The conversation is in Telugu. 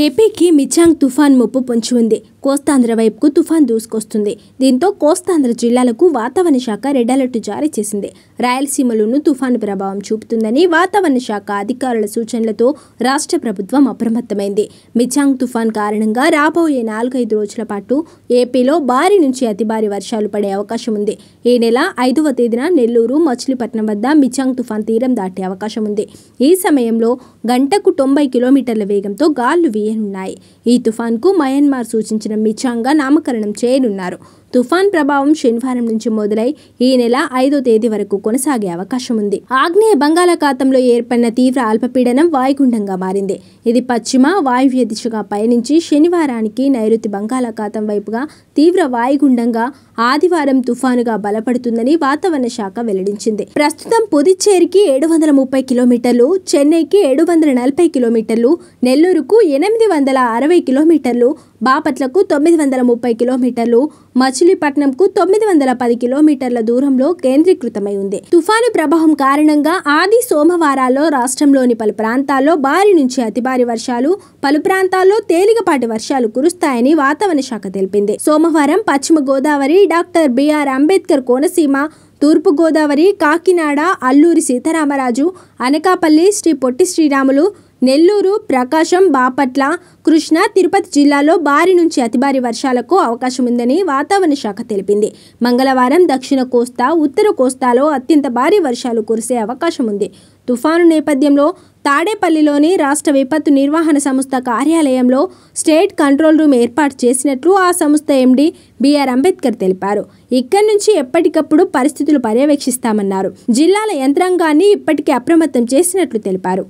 ఏపీకి మిచాంగ్ తుఫాన్ ముప్పు పొంచి ఉంది కోస్తాంధ్ర వైపుకు తుఫాన్ దూసుకొస్తుంది దీంతో కోస్తాంధ్ర జిల్లాలకు వాతావరణ శాఖ రెడ్ అలర్ట్ జారీ చేసింది రాయలసీమలోనూ తుఫాను ప్రభావం చూపుతుందని వాతావరణ శాఖ అధికారుల సూచనలతో రాష్ట్ర ప్రభుత్వం అప్రమత్తమైంది మిచాంగ్ తుఫాన్ కారణంగా రాబోయే నాలుగైదు రోజుల పాటు ఏపీలో భారీ నుంచి అతి భారీ వర్షాలు పడే అవకాశం ఉంది ఈ నెల ఐదవ తేదీన నెల్లూరు మచిలీపట్నం వద్ద మిచాంగ్ తుఫాన్ తీరం దాటే అవకాశం ఉంది ఈ సమయంలో గంటకు తొంభై కిలోమీటర్ల వేగంతో గాలు వీయనున్నాయి ఈ తుఫాన్కు మయన్మార్ సూచించిన సంబంధించిన మిచాంగా నామకరణం చేయనున్నారు తుఫాన్ ప్రభావం శనివారం నుంచి మొదలై ఈ నెల ఐదో తేదీ వరకు కొనసాగే అవకాశం ఉంది ఆగ్నేయ బంగాళాఖాతంలో ఏర్పడిన తీవ్ర అల్పపీడనం వాయుగుండంగా మారింది ఇది పశ్చిమ వాయువ్య దిశగా పయనించి శనివారానికి నైరుతి బంగాళాఖాతం వైపుగా తీవ్ర వాయుగుండంగా ఆదివారం తుఫానుగా బలపడుతుందని వాతావరణ శాఖ వెల్లడించింది ప్రస్తుతం పుదుచ్చేరికి ఏడు వందల ముప్పై కిలోమీటర్లు చెన్నైకి ఏడు వందల నలభై కిలోమీటర్లు నెల్లూరుకు ఎనిమిది వందల అరవై కిలోమీటర్లు బాపట్లకు తొమ్మిది వందల ముప్పై కిలోమీటర్లు మచ్ మచిలీపట్నంకు తొమ్మిది వందల పది కిలోమీటర్ల దూరంలో కేంద్రీకృతమై ఉంది తుఫాను ప్రభావం కారణంగా ఆది సోమవారాల్లో రాష్ట్రంలోని పలు ప్రాంతాల్లో భారీ నుంచి అతి భారీ వర్షాలు పలు ప్రాంతాల్లో తేలికపాటి వర్షాలు కురుస్తాయని వాతావరణ శాఖ తెలిపింది సోమవారం పశ్చిమ గోదావరి డాక్టర్ బిఆర్ అంబేద్కర్ కోనసీమ తూర్పుగోదావరి కాకినాడ అల్లూరి సీతారామరాజు అనకాపల్లి శ్రీ పొట్టి శ్రీరాములు నెల్లూరు ప్రకాశం బాపట్ల కృష్ణా తిరుపతి జిల్లాలో భారీ నుంచి అతి భారీ వర్షాలకు అవకాశం ఉందని వాతావరణ శాఖ తెలిపింది మంగళవారం దక్షిణ కోస్తా ఉత్తర కోస్తాలో అత్యంత భారీ వర్షాలు కురిసే అవకాశం ఉంది తుఫాను నేపథ్యంలో తాడేపల్లిలోని రాష్ట్ర విపత్తు నిర్వహణ సంస్థ కార్యాలయంలో స్టేట్ కంట్రోల్ రూమ్ ఏర్పాటు చేసినట్లు ఆ సంస్థ ఎండీ బీఆర్ అంబేద్కర్ తెలిపారు ఇక్కడి నుంచి ఎప్పటికప్పుడు పరిస్థితులు పర్యవేక్షిస్తామన్నారు జిల్లాల యంత్రాంగాన్ని ఇప్పటికే అప్రమత్తం చేసినట్లు తెలిపారు